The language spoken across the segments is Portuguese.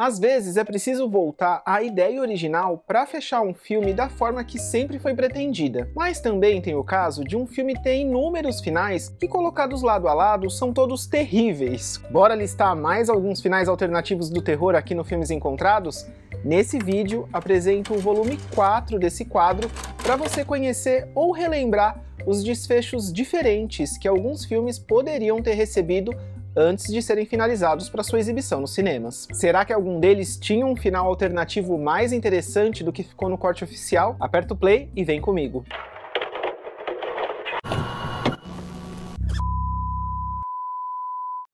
Às vezes é preciso voltar à ideia original para fechar um filme da forma que sempre foi pretendida, mas também tem o caso de um filme ter inúmeros finais que colocados lado a lado são todos terríveis. Bora listar mais alguns finais alternativos do terror aqui no Filmes Encontrados? Nesse vídeo apresento o volume 4 desse quadro para você conhecer ou relembrar os desfechos diferentes que alguns filmes poderiam ter recebido antes de serem finalizados para sua exibição nos cinemas. Será que algum deles tinha um final alternativo mais interessante do que ficou no corte oficial? Aperta o play e vem comigo.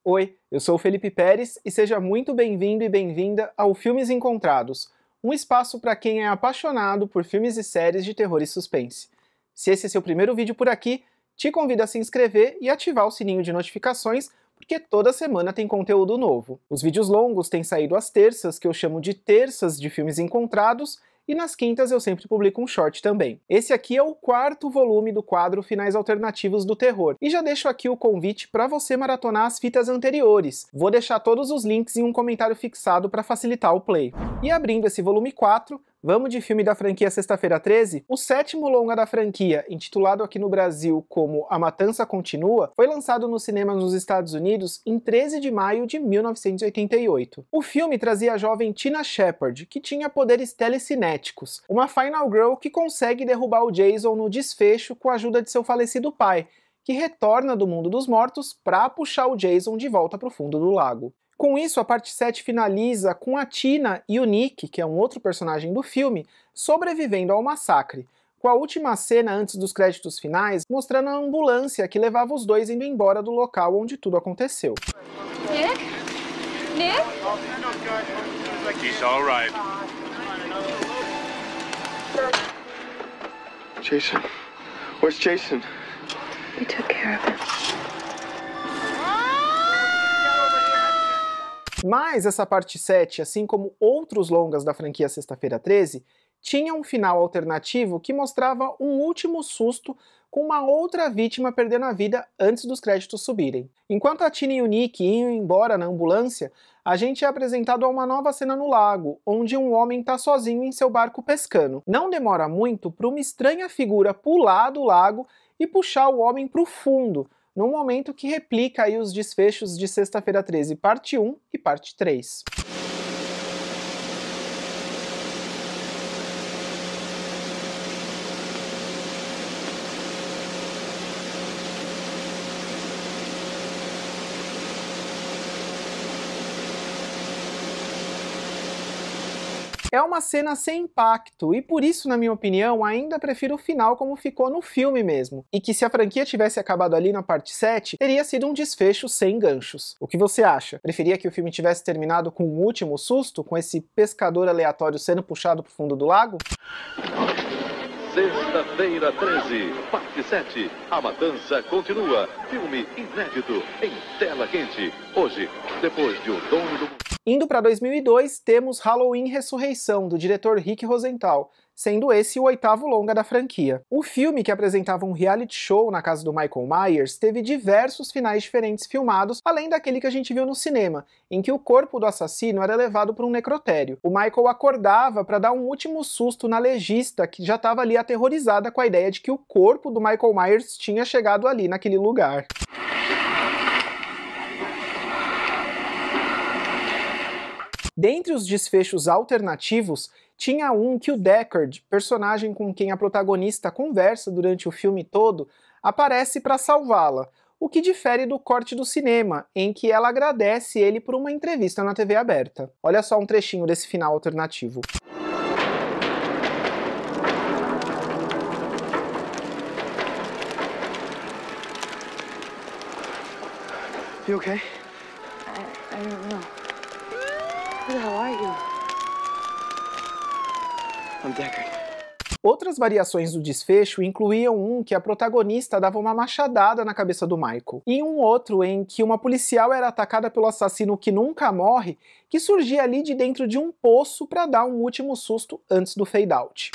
Oi, eu sou o Felipe Pérez e seja muito bem-vindo e bem-vinda ao Filmes Encontrados, um espaço para quem é apaixonado por filmes e séries de terror e suspense. Se esse é seu primeiro vídeo por aqui, te convido a se inscrever e ativar o sininho de notificações, porque toda semana tem conteúdo novo. Os vídeos longos têm saído às terças, que eu chamo de terças de filmes encontrados, e nas quintas eu sempre publico um short também. Esse aqui é o quarto volume do quadro Finais Alternativos do Terror, e já deixo aqui o convite para você maratonar as fitas anteriores. Vou deixar todos os links em um comentário fixado para facilitar o play. E abrindo esse volume 4, Vamos de filme da franquia Sexta-feira 13? O sétimo longa da franquia, intitulado aqui no Brasil como A Matança Continua, foi lançado nos cinemas nos Estados Unidos em 13 de maio de 1988. O filme trazia a jovem Tina Shepard, que tinha poderes telecinéticos, uma final girl que consegue derrubar o Jason no desfecho com a ajuda de seu falecido pai, que retorna do mundo dos mortos para puxar o Jason de volta para o fundo do lago. Com isso, a parte 7 finaliza com a Tina e o Nick, que é um outro personagem do filme, sobrevivendo ao massacre, com a última cena antes dos créditos finais mostrando a ambulância que levava os dois indo embora do local onde tudo aconteceu. Nick? Nick? He's all right. Jason, where's Jason? We took care of him. Mas essa parte 7, assim como outros longas da franquia Sexta-feira 13, tinha um final alternativo que mostrava um último susto com uma outra vítima perdendo a vida antes dos créditos subirem. Enquanto a Tina e o Nick iam embora na ambulância, a gente é apresentado a uma nova cena no lago, onde um homem está sozinho em seu barco pescando. Não demora muito para uma estranha figura pular do lago e puxar o homem para o fundo, num momento que replica aí os desfechos de Sexta-feira 13, parte 1 e parte 3. é uma cena sem impacto, e por isso, na minha opinião, ainda prefiro o final como ficou no filme mesmo, e que se a franquia tivesse acabado ali na parte 7, teria sido um desfecho sem ganchos. O que você acha? Preferia que o filme tivesse terminado com um último susto, com esse pescador aleatório sendo puxado pro fundo do lago? Sexta-feira 13, parte 7. A matança continua. Filme inédito em tela quente. Hoje, depois de O Dono do Indo para 2002, temos Halloween Ressurreição, do diretor Rick Rosenthal, sendo esse o oitavo longa da franquia. O filme, que apresentava um reality show na casa do Michael Myers, teve diversos finais diferentes filmados, além daquele que a gente viu no cinema, em que o corpo do assassino era levado para um necrotério. O Michael acordava para dar um último susto na legista, que já estava ali aterrorizada com a ideia de que o corpo do Michael Myers tinha chegado ali naquele lugar. Dentre os desfechos alternativos, tinha um que o Deckard, personagem com quem a protagonista conversa durante o filme todo, aparece para salvá-la, o que difere do corte do cinema, em que ela agradece ele por uma entrevista na TV aberta. Olha só um trechinho desse final alternativo. You okay? I, I don't know. Outras variações do desfecho incluíam um que a protagonista dava uma machadada na cabeça do Michael, e um outro em que uma policial era atacada pelo assassino que nunca morre, que surgia ali de dentro de um poço para dar um último susto antes do fade out.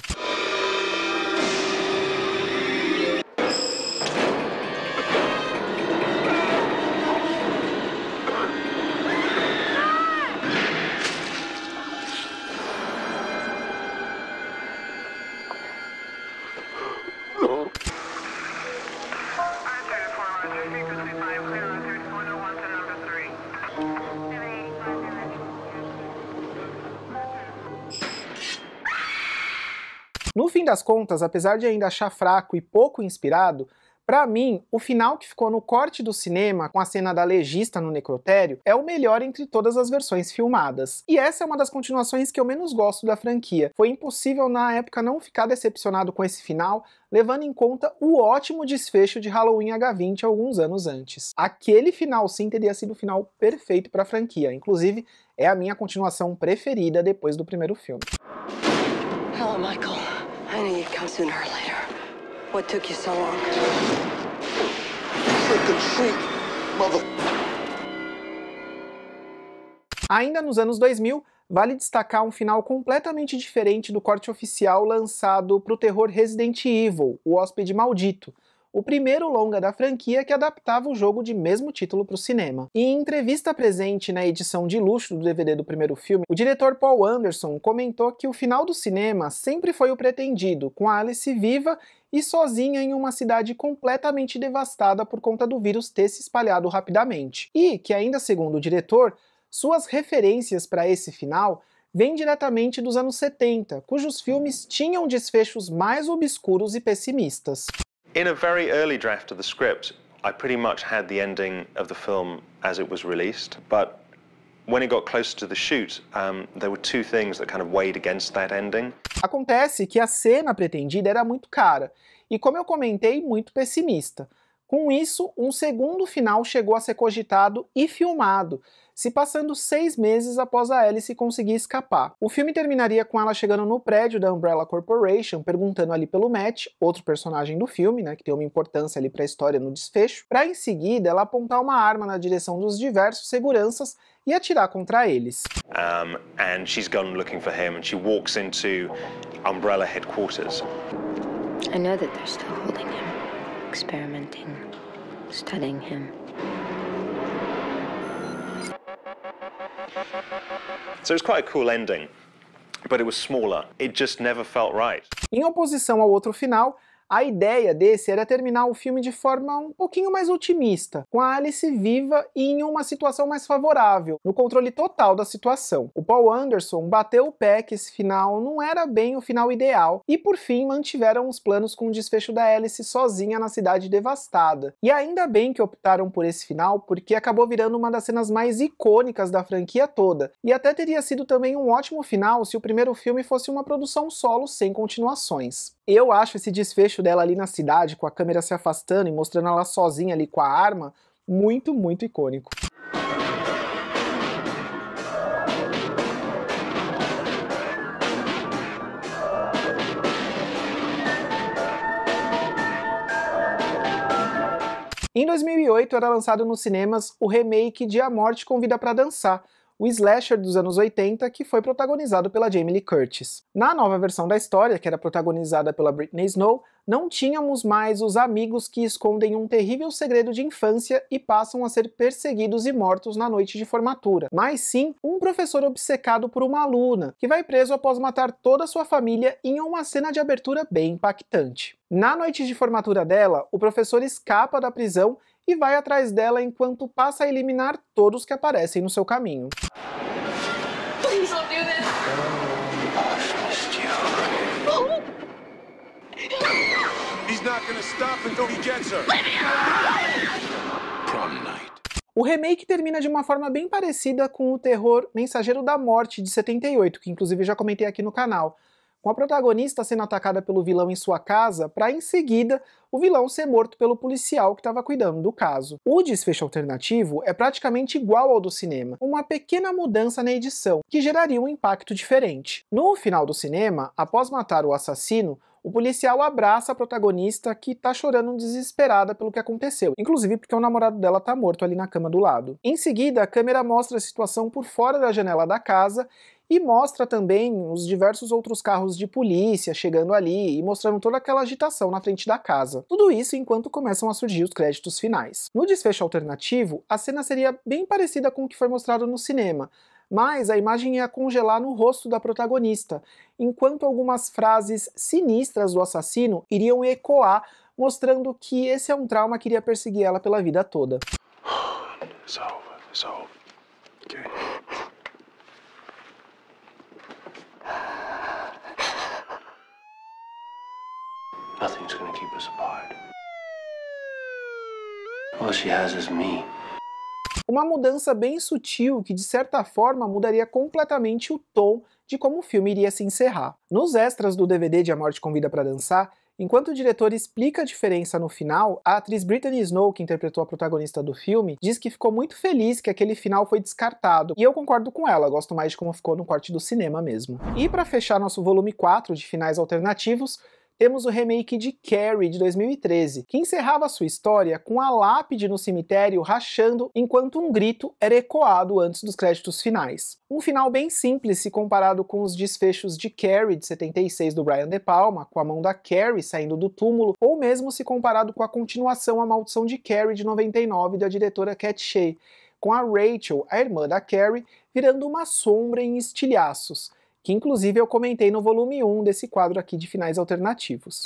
No fim das contas, apesar de ainda achar fraco e pouco inspirado, para mim, o final que ficou no corte do cinema, com a cena da legista no necrotério, é o melhor entre todas as versões filmadas. E essa é uma das continuações que eu menos gosto da franquia. Foi impossível na época não ficar decepcionado com esse final, levando em conta o ótimo desfecho de Halloween H20 alguns anos antes. Aquele final sim teria sido o final perfeito para a franquia, inclusive é a minha continuação preferida depois do primeiro filme. Hello, Michael come sooner or later. What took you so long? Freaking shriek, mother... Ainda nos anos 2000, vale destacar um final completamente diferente do corte oficial lançado para o terror Resident Evil, O Hóspede Maldito, o primeiro longa da franquia que adaptava o jogo de mesmo título para o cinema. em entrevista presente na edição de luxo do DVD do primeiro filme, o diretor Paul Anderson comentou que o final do cinema sempre foi o pretendido, com Alice viva e sozinha em uma cidade completamente devastada por conta do vírus ter se espalhado rapidamente. E que, ainda segundo o diretor, suas referências para esse final vêm diretamente dos anos 70, cujos filmes tinham desfechos mais obscuros e pessimistas. In a very early draft of the script, I pretty much had the ending of the film as it was released, but when it got closer to the shoot, um, there were two things that kind of weighed against that ending. Acontece que a cena pretendida era muito cara e, como eu comentei, muito pessimista. Com isso, um segundo final chegou a ser cogitado e filmado, se passando seis meses após a Alice conseguir escapar. O filme terminaria com ela chegando no prédio da Umbrella Corporation, perguntando ali pelo Matt, outro personagem do filme, né, que tem uma importância ali para a história no desfecho, para em seguida ela apontar uma arma na direção dos diversos seguranças e atirar contra eles. Um, and she's gone looking for him and she walks into Umbrella headquarters. I know that they're still holding him. experimenting, studying him. So it was quite a cool ending, but it was smaller. It just never felt right. Em oposição ao outro final, A ideia desse era terminar o filme de forma um pouquinho mais otimista, com a Alice viva e em uma situação mais favorável, no controle total da situação. O Paul Anderson bateu o pé que esse final não era bem o final ideal e por fim mantiveram os planos com o desfecho da Alice sozinha na cidade devastada. E ainda bem que optaram por esse final porque acabou virando uma das cenas mais icônicas da franquia toda e até teria sido também um ótimo final se o primeiro filme fosse uma produção solo sem continuações. Eu acho esse desfecho trecho dela ali na cidade, com a câmera se afastando e mostrando ela sozinha ali com a arma, muito, muito icônico. Em 2008 era lançado nos cinemas o remake de A Morte Convida para Dançar, o slasher dos anos 80 que foi protagonizado pela Jamie Lee Curtis. Na nova versão da história, que era protagonizada pela Britney Snow, não tínhamos mais os amigos que escondem um terrível segredo de infância e passam a ser perseguidos e mortos na noite de formatura, mas sim um professor obcecado por uma aluna, que vai preso após matar toda a sua família em uma cena de abertura bem impactante. Na noite de formatura dela, o professor escapa da prisão e vai atrás dela enquanto passa a eliminar todos que aparecem no seu caminho. O remake termina de uma forma bem parecida com o terror Mensageiro da Morte de 78, que inclusive já comentei aqui no canal, com a protagonista sendo atacada pelo vilão em sua casa, para em seguida o vilão ser morto pelo policial que estava cuidando do caso. O desfecho alternativo é praticamente igual ao do cinema, uma pequena mudança na edição, que geraria um impacto diferente. No final do cinema, após matar o assassino, o policial abraça a protagonista que tá chorando desesperada pelo que aconteceu, inclusive porque o namorado dela tá morto ali na cama do lado. Em seguida, a câmera mostra a situação por fora da janela da casa e mostra também os diversos outros carros de polícia chegando ali e mostrando toda aquela agitação na frente da casa. Tudo isso enquanto começam a surgir os créditos finais. No desfecho alternativo, a cena seria bem parecida com o que foi mostrado no cinema, mas a imagem ia congelar no rosto da protagonista, enquanto algumas frases sinistras do assassino iriam ecoar, mostrando que esse é um trauma que iria perseguir ela pela vida toda. It's over. It's over. Okay. Nothing's gonna keep us apart. All she has is me. Uma mudança bem sutil que, de certa forma, mudaria completamente o tom de como o filme iria se encerrar. Nos extras do DVD de A Morte Convida para Dançar, Enquanto o diretor explica a diferença no final, a atriz Brittany Snow, que interpretou a protagonista do filme, diz que ficou muito feliz que aquele final foi descartado. E eu concordo com ela, gosto mais de como ficou no corte do cinema mesmo. E para fechar nosso volume 4 de finais alternativos, temos o remake de Carrie, de 2013, que encerrava sua história com a lápide no cemitério rachando enquanto um grito era ecoado antes dos créditos finais. Um final bem simples se comparado com os desfechos de Carrie, de 76, do Brian De Palma, com a mão da Carrie saindo do túmulo, ou mesmo se comparado com a continuação A Maldição de Carrie, de 99, da diretora Cat Shea, com a Rachel, a irmã da Carrie, virando uma sombra em estilhaços, que inclusive eu comentei no volume 1 desse quadro aqui de finais alternativos.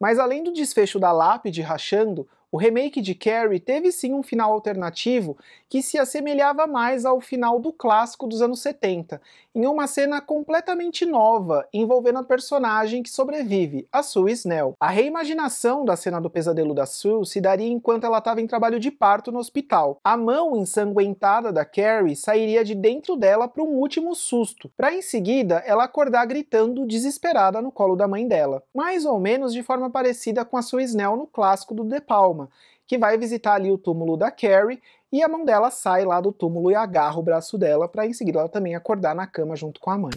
Mas além do desfecho da lápide rachando, o remake de Carrie teve sim um final alternativo que se assemelhava mais ao final do clássico dos anos 70, em uma cena completamente nova envolvendo a personagem que sobrevive, a Sue Snell. A reimaginação da cena do pesadelo da Sue se daria enquanto ela estava em trabalho de parto no hospital. A mão ensanguentada da Carrie sairia de dentro dela para um último susto, para em seguida ela acordar gritando desesperada no colo da mãe dela, mais ou menos de forma parecida com a Sue Snell no clássico do De Palma que vai visitar ali o túmulo da Carrie e a mão dela sai lá do túmulo e agarra o braço dela para em seguida ela também acordar na cama junto com a mãe.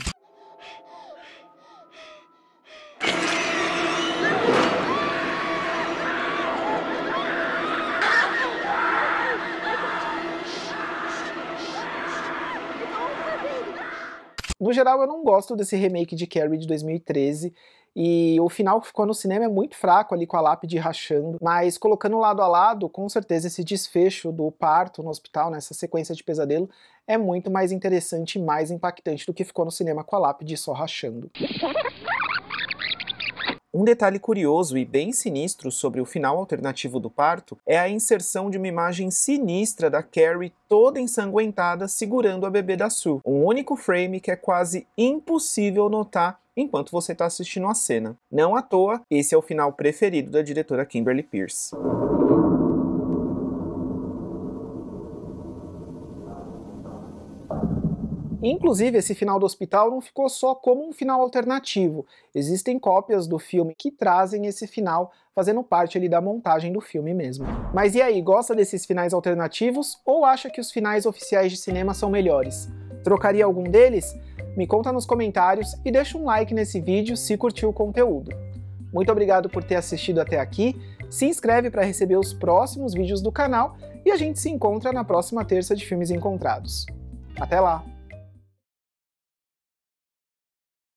No geral, eu não gosto desse remake de Carrie de 2013. E o final que ficou no cinema é muito fraco ali com a lápide rachando, mas colocando lado a lado, com certeza esse desfecho do parto no hospital, nessa né, sequência de pesadelo, é muito mais interessante e mais impactante do que ficou no cinema com a lápide só rachando. Um detalhe curioso e bem sinistro sobre o final alternativo do parto é a inserção de uma imagem sinistra da Carrie toda ensanguentada segurando a bebê da Sue, um único frame que é quase impossível notar enquanto você está assistindo a cena. Não à toa, esse é o final preferido da diretora Kimberly Pierce. Inclusive, esse final do hospital não ficou só como um final alternativo. Existem cópias do filme que trazem esse final fazendo parte ali da montagem do filme mesmo. Mas e aí, gosta desses finais alternativos ou acha que os finais oficiais de cinema são melhores? Trocaria algum deles? Me conta nos comentários e deixa um like nesse vídeo se curtiu o conteúdo. Muito obrigado por ter assistido até aqui, se inscreve para receber os próximos vídeos do canal e a gente se encontra na próxima terça de Filmes Encontrados. Até lá!